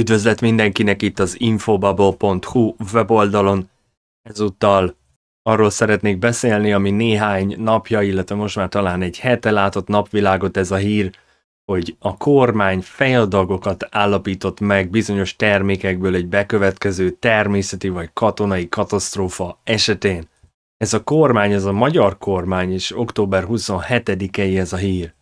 Üdvözlet mindenkinek itt az infobubble.hu weboldalon. Ezúttal arról szeretnék beszélni, ami néhány napja, illetve most már talán egy hete látott napvilágot ez a hír, hogy a kormány fejadagokat állapított meg bizonyos termékekből egy bekövetkező természeti vagy katonai katasztrófa esetén. Ez a kormány, ez a magyar kormány, és október 27-ei ez a hír.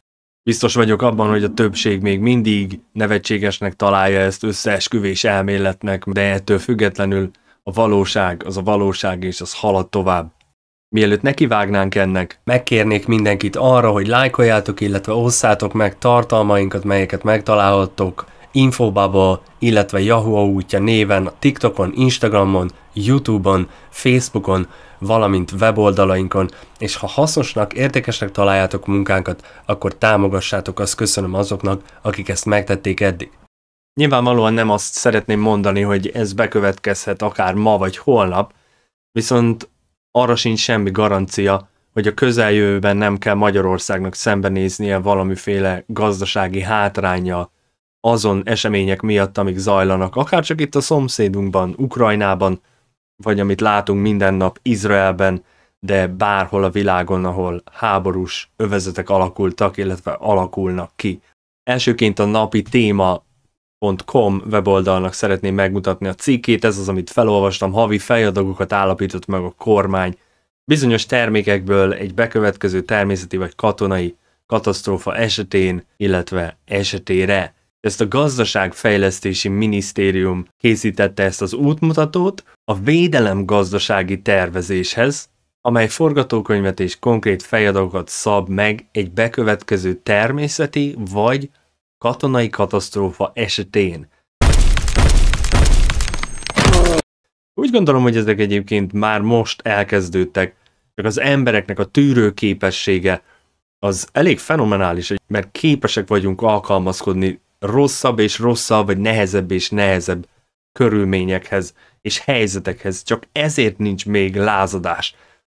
Biztos vagyok abban, hogy a többség még mindig nevetségesnek találja ezt összeesküvés elméletnek, de ettől függetlenül a valóság az a valóság, és az halad tovább. Mielőtt nekivágnánk ennek, megkérnék mindenkit arra, hogy lájkoljátok, illetve osszátok meg tartalmainkat, melyeket megtalálhattok Infobubble, illetve Yahoo útja néven TikTokon, Instagramon, YouTube-on, Facebookon, valamint weboldalainkon, és ha hasznosnak, értékesnek találjátok munkánkat, akkor támogassátok, azt köszönöm azoknak, akik ezt megtették eddig. Nyilvánvalóan nem azt szeretném mondani, hogy ez bekövetkezhet akár ma vagy holnap, viszont arra sincs semmi garancia, hogy a közeljövőben nem kell Magyarországnak szembenéznie valamiféle gazdasági hátrányjal azon események miatt, amik zajlanak, akár csak itt a szomszédunkban, Ukrajnában, vagy amit látunk minden nap Izraelben, de bárhol a világon, ahol háborús övezetek alakultak, illetve alakulnak ki. Elsőként a napi téma.com weboldalnak szeretném megmutatni a cikkét, ez az, amit felolvastam, havi fejadagokat állapított meg a kormány. Bizonyos termékekből egy bekövetkező természeti vagy katonai katasztrófa esetén, illetve esetére ezt a gazdaságfejlesztési minisztérium készítette ezt az útmutatót a védelem gazdasági tervezéshez, amely forgatókönyvet és konkrét fejadokat szab meg egy bekövetkező természeti vagy katonai katasztrófa esetén. Úgy gondolom, hogy ezek egyébként már most elkezdődtek, csak az embereknek a tűrő képessége az elég fenomenális, mert képesek vagyunk alkalmazkodni rosszabb és rosszabb, vagy nehezebb és nehezebb körülményekhez és helyzetekhez. Csak ezért nincs még lázadás.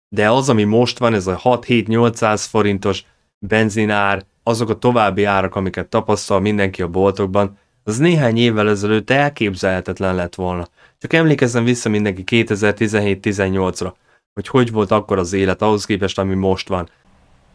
De az, ami most van, ez a 6-7-800 forintos benzinár, azok a további árak, amiket tapasztal mindenki a boltokban, az néhány évvel ezelőtt elképzelhetetlen lett volna. Csak emlékezzen vissza mindenki 2017-18-ra, hogy hogy volt akkor az élet ahhoz képest, ami most van.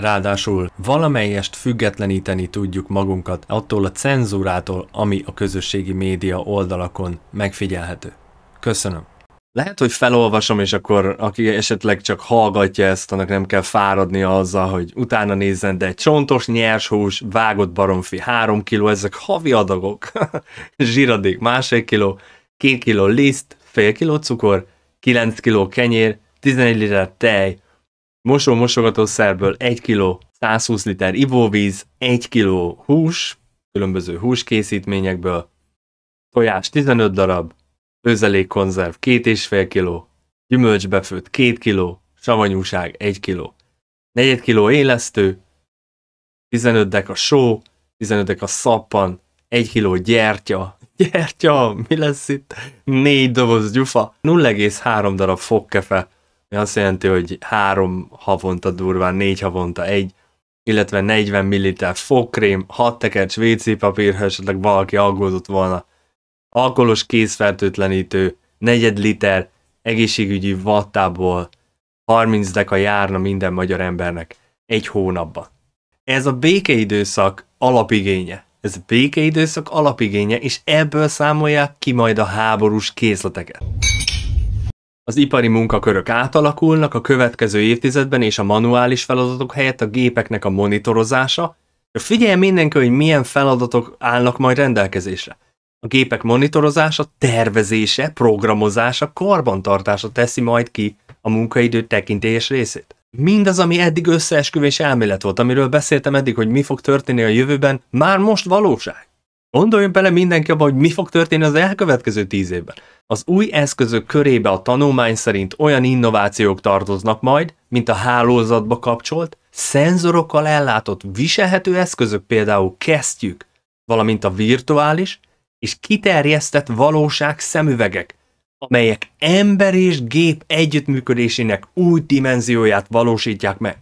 Ráadásul valamelyest függetleníteni tudjuk magunkat attól a cenzúrától, ami a közösségi média oldalakon megfigyelhető. Köszönöm. Lehet, hogy felolvasom, és akkor aki esetleg csak hallgatja ezt, annak nem kell fáradni azzal, hogy utána nézzen, de egy csontos nyers hús, vágott baromfi három kiló ezek havi adagok, zsiradék másfél kiló, két kiló liszt, fél kiló cukor, 9 kiló kenyér, 11 liter tej, mosó-mosogató szerből 1 kg 120 liter ivóvíz, 1 kg hús, különböző húskészítményekből, tojás 15 darab, főzelékkonzerv 2,5 kg, gyümölcsbefőtt 2 kg, savanyúság 1 kg, 4 kg élesztő, 15 dek a só, 15 dek a szappan, 1 kg gyertya, gyertya, mi lesz itt? 4 doboz gyufa, 0,3 darab fogkefe, ami azt jelenti, hogy három havonta durván, négy havonta egy, illetve 40 ml fogkrém, 6 tekercs WC papír, ha esetleg valaki aggódott volna, alkoholos készfertőtlenítő, negyed liter egészségügyi vattából 30 deka járna minden magyar embernek egy hónapba Ez a békeidőszak alapigénye. Ez a békeidőszak alapigénye, és ebből számolják ki majd a háborús készleteket. Az ipari munkakörök átalakulnak a következő évtizedben, és a manuális feladatok helyett a gépeknek a monitorozása. Figyelj mindenki, hogy milyen feladatok állnak majd rendelkezésre. A gépek monitorozása, tervezése, programozása, karbantartása teszi majd ki a munkaidő tekintélyes részét. Mindaz, ami eddig összeesküvés elmélet volt, amiről beszéltem eddig, hogy mi fog történni a jövőben, már most valóság. Gondoljon bele mindenki abba, hogy mi fog történni az elkövetkező tíz évben. Az új eszközök körébe a tanulmány szerint olyan innovációk tartoznak majd, mint a hálózatba kapcsolt, szenzorokkal ellátott viselhető eszközök például kesztyűk, valamint a virtuális és kiterjesztett valóság szemüvegek, amelyek ember és gép együttműködésének új dimenzióját valósítják meg.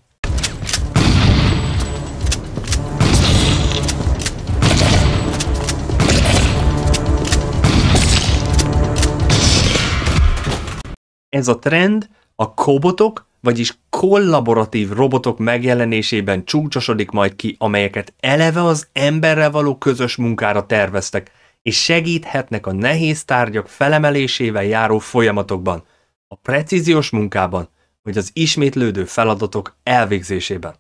ez a trend a kobotok, vagyis kollaboratív robotok megjelenésében csúcsosodik majd ki, amelyeket eleve az emberrel való közös munkára terveztek, és segíthetnek a nehéz tárgyak felemelésével járó folyamatokban, a precíziós munkában, vagy az ismétlődő feladatok elvégzésében.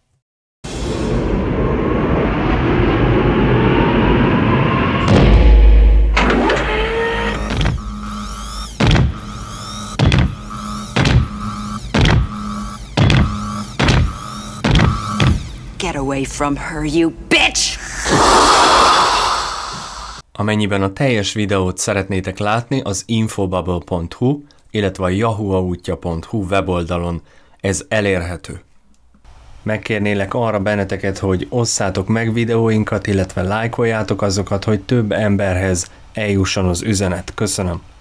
Get away from her, you bitch! Amennyiben a teljes videót szeretnétek látni, az infobubble.hu, illetve a yahooautja.hu weboldalon ez elérhető. Megkérnélek arra benneteket, hogy osszátok meg videóinkat, illetve lájkoljátok azokat, hogy több emberhez eljusson az üzenet. Köszönöm!